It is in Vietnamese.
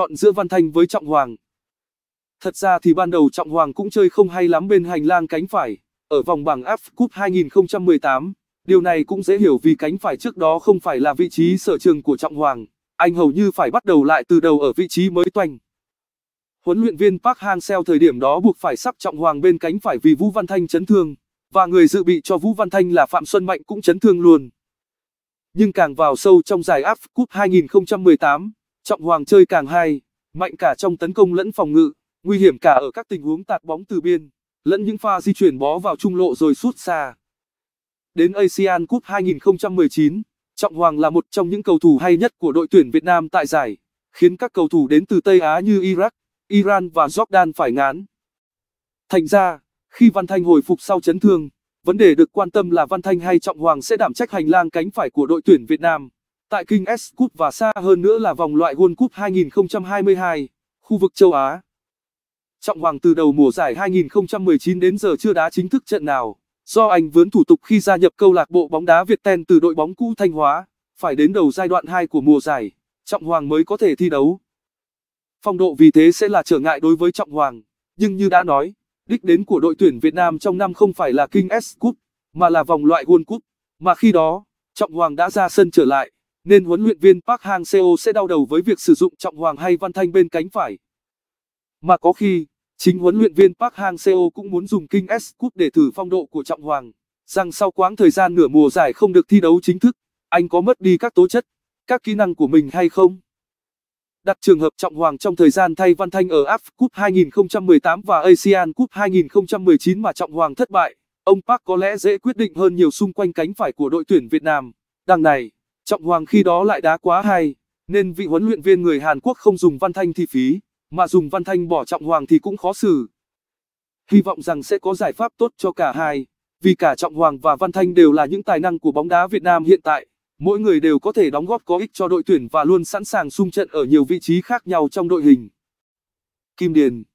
chọn giữa Văn Thanh với Trọng Hoàng. Thật ra thì ban đầu Trọng Hoàng cũng chơi không hay lắm bên hành lang cánh phải, ở vòng bảng AF Cup 2018. Điều này cũng dễ hiểu vì cánh phải trước đó không phải là vị trí sở trường của Trọng Hoàng, anh hầu như phải bắt đầu lại từ đầu ở vị trí mới toanh. Huấn luyện viên Park Hang-seo thời điểm đó buộc phải sắp Trọng Hoàng bên cánh phải vì Vũ Văn Thanh chấn thương, và người dự bị cho Vũ Văn Thanh là Phạm Xuân Mạnh cũng chấn thương luôn. Nhưng càng vào sâu trong giải AF Cup 2018, Trọng Hoàng chơi càng hay, mạnh cả trong tấn công lẫn phòng ngự, nguy hiểm cả ở các tình huống tạt bóng từ biên, lẫn những pha di chuyển bó vào trung lộ rồi sút xa. Đến ASEAN Cup 2019, Trọng Hoàng là một trong những cầu thủ hay nhất của đội tuyển Việt Nam tại giải, khiến các cầu thủ đến từ Tây Á như Iraq, Iran và Jordan phải ngán. Thành ra, khi Văn Thanh hồi phục sau chấn thương, vấn đề được quan tâm là Văn Thanh hay Trọng Hoàng sẽ đảm trách hành lang cánh phải của đội tuyển Việt Nam. Tại King S Cup và xa hơn nữa là vòng loại World Cup 2022, khu vực châu Á. Trọng Hoàng từ đầu mùa giải 2019 đến giờ chưa đá chính thức trận nào, do anh vướng thủ tục khi gia nhập câu lạc bộ bóng đá Việt Ten từ đội bóng cũ Thanh Hóa, phải đến đầu giai đoạn 2 của mùa giải, Trọng Hoàng mới có thể thi đấu. Phong độ vì thế sẽ là trở ngại đối với Trọng Hoàng, nhưng như đã nói, đích đến của đội tuyển Việt Nam trong năm không phải là King S Cup, mà là vòng loại World Cup, mà khi đó, Trọng Hoàng đã ra sân trở lại nên huấn luyện viên Park Hang-seo sẽ đau đầu với việc sử dụng Trọng Hoàng hay Văn Thanh bên cánh phải. Mà có khi, chính huấn luyện viên Park Hang-seo cũng muốn dùng King S Cup để thử phong độ của Trọng Hoàng, rằng sau quãng thời gian nửa mùa giải không được thi đấu chính thức, anh có mất đi các tố chất, các kỹ năng của mình hay không? Đặt trường hợp Trọng Hoàng trong thời gian thay Văn Thanh ở AF Cup 2018 và ASEAN Cup 2019 mà Trọng Hoàng thất bại, ông Park có lẽ dễ quyết định hơn nhiều xung quanh cánh phải của đội tuyển Việt Nam. Đằng này Trọng Hoàng khi đó lại đá quá hay, nên vị huấn luyện viên người Hàn Quốc không dùng Văn Thanh thì phí, mà dùng Văn Thanh bỏ Trọng Hoàng thì cũng khó xử. Hy vọng rằng sẽ có giải pháp tốt cho cả hai, vì cả Trọng Hoàng và Văn Thanh đều là những tài năng của bóng đá Việt Nam hiện tại, mỗi người đều có thể đóng góp có ích cho đội tuyển và luôn sẵn sàng sung trận ở nhiều vị trí khác nhau trong đội hình. Kim Điền